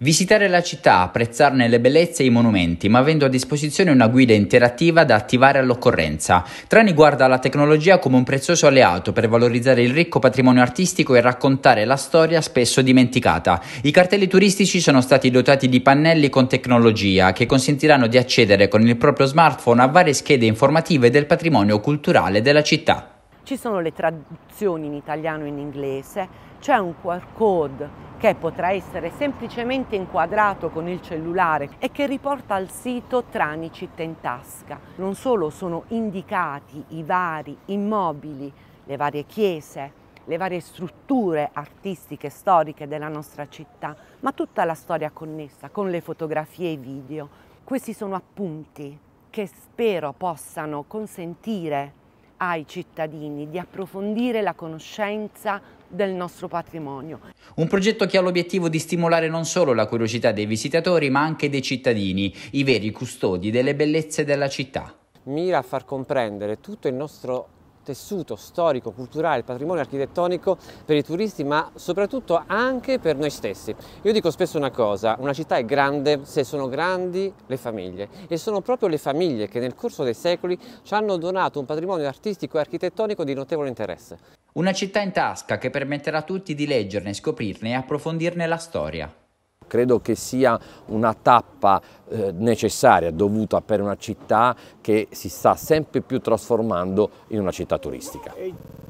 Visitare la città, apprezzarne le bellezze e i monumenti, ma avendo a disposizione una guida interattiva da attivare all'occorrenza. Trani guarda la tecnologia come un prezioso alleato per valorizzare il ricco patrimonio artistico e raccontare la storia spesso dimenticata. I cartelli turistici sono stati dotati di pannelli con tecnologia che consentiranno di accedere con il proprio smartphone a varie schede informative del patrimonio culturale della città. Ci sono le traduzioni in italiano e in inglese, c'è un QR code che potrà essere semplicemente inquadrato con il cellulare e che riporta al sito Trani Città in tasca. Non solo sono indicati i vari immobili, le varie chiese, le varie strutture artistiche e storiche della nostra città, ma tutta la storia connessa con le fotografie e i video. Questi sono appunti che spero possano consentire ai cittadini di approfondire la conoscenza del nostro patrimonio. Un progetto che ha l'obiettivo di stimolare non solo la curiosità dei visitatori ma anche dei cittadini, i veri custodi delle bellezze della città. Mira a far comprendere tutto il nostro tessuto storico, culturale, patrimonio architettonico per i turisti, ma soprattutto anche per noi stessi. Io dico spesso una cosa, una città è grande se sono grandi le famiglie e sono proprio le famiglie che nel corso dei secoli ci hanno donato un patrimonio artistico e architettonico di notevole interesse. Una città in tasca che permetterà a tutti di leggerne, scoprirne e approfondirne la storia. Credo che sia una tappa eh, necessaria, dovuta per una città che si sta sempre più trasformando in una città turistica.